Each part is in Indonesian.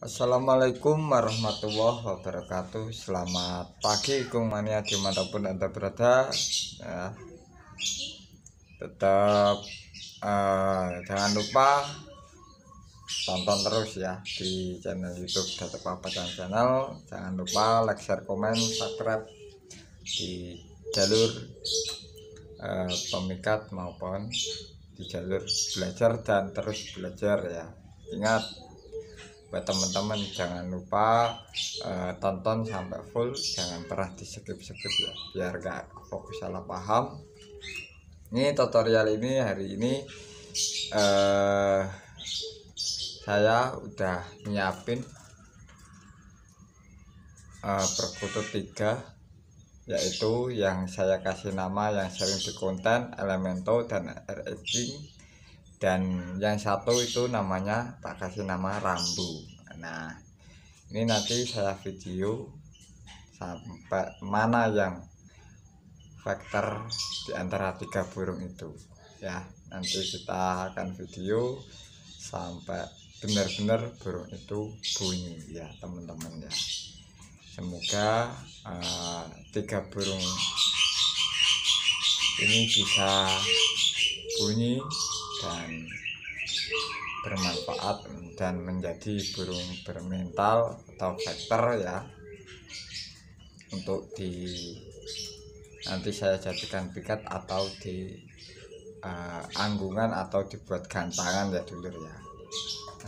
Assalamualaikum warahmatullahi wabarakatuh Selamat pagi Kung Mania dimanapun Anda berada ya. Tetap uh, Jangan lupa Tonton terus ya Di channel youtube Data dan Channel Jangan lupa like, share, komen, subscribe Di jalur uh, Pemikat maupun Di jalur belajar dan terus belajar ya Ingat buat teman-teman jangan lupa uh, tonton sampai full jangan pernah di skip skip ya biar gak fokus salah paham ini tutorial ini hari ini uh, saya udah nyiapin uh, perkutut 3 yaitu yang saya kasih nama yang sering di konten Elemento dan RX dan yang satu itu namanya tak kasih nama rambu nah ini nanti saya video sampai mana yang faktor di antara tiga burung itu ya nanti kita akan video sampai benar-benar burung itu bunyi ya teman-teman ya semoga uh, tiga burung ini bisa bunyi dan bermanfaat dan menjadi burung bermental atau vektor ya untuk di nanti saya jadikan piket atau di uh, anggungan atau dibuat gantangan ya dulu ya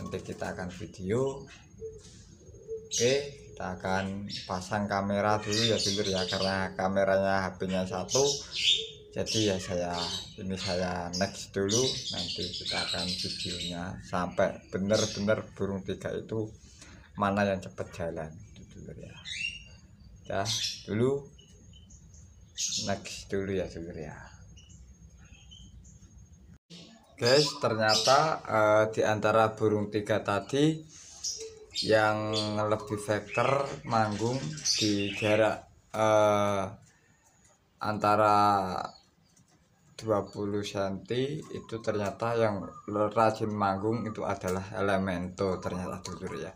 nanti kita akan video oke kita akan pasang kamera dulu ya dulu ya karena kameranya HP-nya satu jadi ya saya ini saya next dulu nanti kita akan videonya sampai benar-benar burung tiga itu mana yang cepat jalan dulu gitu ya ya dulu next dulu ya dulu ya guys ternyata uh, di antara burung tiga tadi yang lebih vektor manggung di jarak uh, antara 20 cm itu ternyata yang rajin manggung itu adalah elemento ternyata dulur ya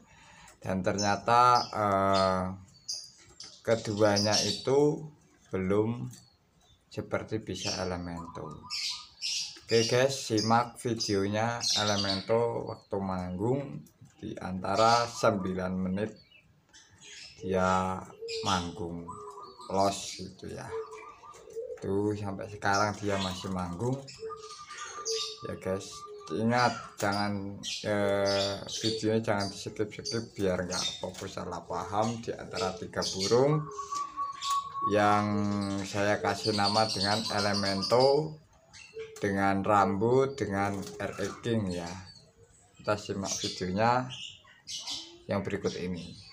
dan ternyata eh, keduanya itu belum seperti bisa elemento oke guys simak videonya elemento waktu manggung di antara 9 menit dia manggung los itu ya tuh sampai sekarang dia masih manggung ya guys ingat jangan eh, videonya jangan di skip skip biar nggak fokus salah paham di antara tiga burung yang saya kasih nama dengan elemento dengan rambut, dengan RE King ya kita simak videonya yang berikut ini